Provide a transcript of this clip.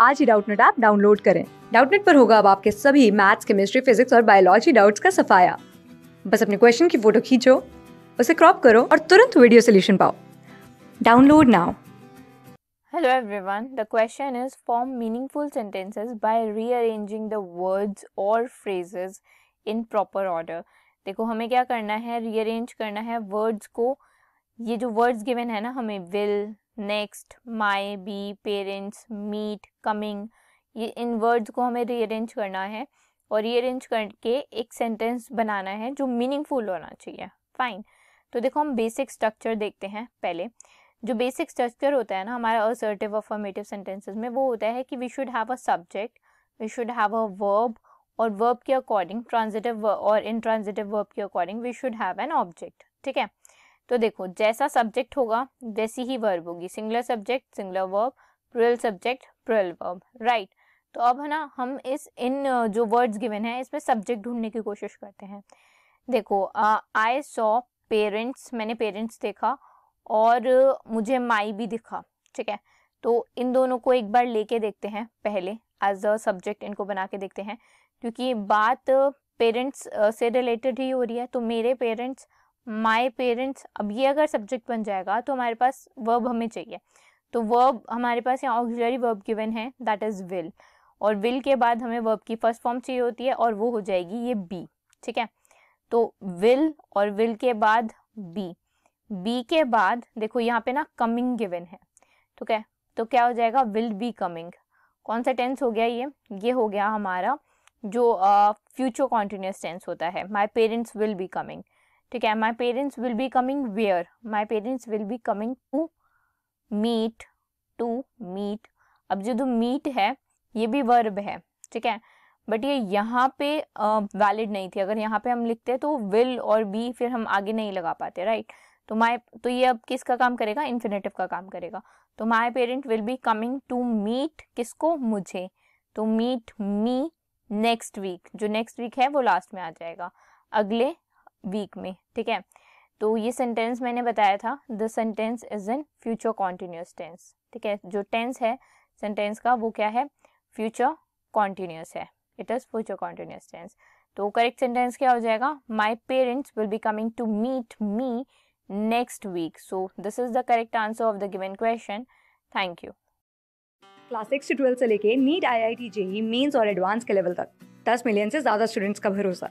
आज ही Doubtnut app download करें डाउटनेट पर होगा अब आपके सभी मैथ्स केमिस्ट्री फिजिक्स और बायोलॉजी डाउट्स का सफाया बस अपने क्वेश्चन की फोटो खींचो उसे क्रॉप करो और तुरंत वीडियो सोल्यूशन पाओ download now Hello everyone, the question is form meaningful sentences by rearranging the words और phrases इन प्रॉपर ऑर्डर देखो हमें क्या करना है रीअरेंज करना है वर्ड्स को ये जो वर्ड्स गिवन है ना हमें will next my be parents meet coming ये इन वर्ड्स को हमें रीअरेंज करना है और रीअरेंज करके एक सेंटेंस बनाना है जो मीनिंगफुल होना चाहिए फाइन तो देखो हम बेसिक स्ट्रक्चर देखते हैं पहले जो बेसिक स्ट्रक्चर होता है ना हमारा असर्टिव अफॉर्मेटिव सेंटेंसेस में वो होता है कि we should have a subject we should have a verb और वर्ब के अकॉर्डिंग ट्रांजिटिव और इन ट्रांजिटिव वर्ब के according we should have an object ठीक है तो देखो जैसा सब्जेक्ट होगा वैसी ही वर्ब होगी singular subject singular verb plural subject plural verb right तो अब है ना हम इस इन जो वर्ड्स गिवन है इसमें सब्जेक्ट ढूंढने की कोशिश करते हैं देखो आई सॉ पेरेंट्स मैंने पेरेंट्स देखा और मुझे माई भी दिखा ठीक है तो इन दोनों को एक बार लेके देखते हैं पहले एज अ सब्जेक्ट इनको बना के देखते हैं क्योंकि बात पेरेंट्स से रिलेटेड ही हो रही है तो मेरे पेरेंट्स माय पेरेंट्स अब ये अगर सब्जेक्ट बन जाएगा तो हमारे पास वर्ब हमें चाहिए तो वर्ब हमारे पास यहाँ ऑक्सिलरी वर्ब गिवन है दैट इज़ विल और विल के बाद हमें वर्ब की फर्स्ट फॉर्म चाहिए होती है और वो हो जाएगी ये बी ठीक है तो विल और विल के बाद बी बी के बाद देखो यहाँ पे ना कमिंग गिवन है ठीक है तो क्या हो जाएगा विल बी कमिंग कौन सा टेंस हो गया ये ये हो गया हमारा जो फ्यूचर कॉन्टिन्यूस टेंस होता है my parents will be coming ठीक है my parents will be coming where my parents will be coming to meet to meet अब जो जो मीट है ये भी वर्ब है ठीक है बट ये यहाँ पे वैलिड uh, नहीं थी अगर यहाँ पे हम लिखते तो विल और बी फिर हम आगे नहीं लगा पाते राइट तो माय तो ये अब किसका काम करेगा इन्फिनेटिव का काम करेगा तो my parent will be coming to meet किसको मुझे तो मीट मी नेक्स्ट वीक जो नेक्स्ट वीक है वो लास्ट में आ जाएगा अगले वीक में ठीक है तो ये सेंटेंस मैंने बताया था the sentence is in future continuous tense ठीक है जो टेंस है सेंटेंस का वो क्या है फ्यूचर कॉन्टिन्यूस है it is future continuous tense तो करेक्ट सेंटेंस क्या हो जाएगा my parents will be coming to meet me next week so this is the correct answer of the given question thank you class six से से लेके NEET I I T J mains और advance के लेवल तक दस million से ज़्यादा स्टूडेंट्स का भरोसा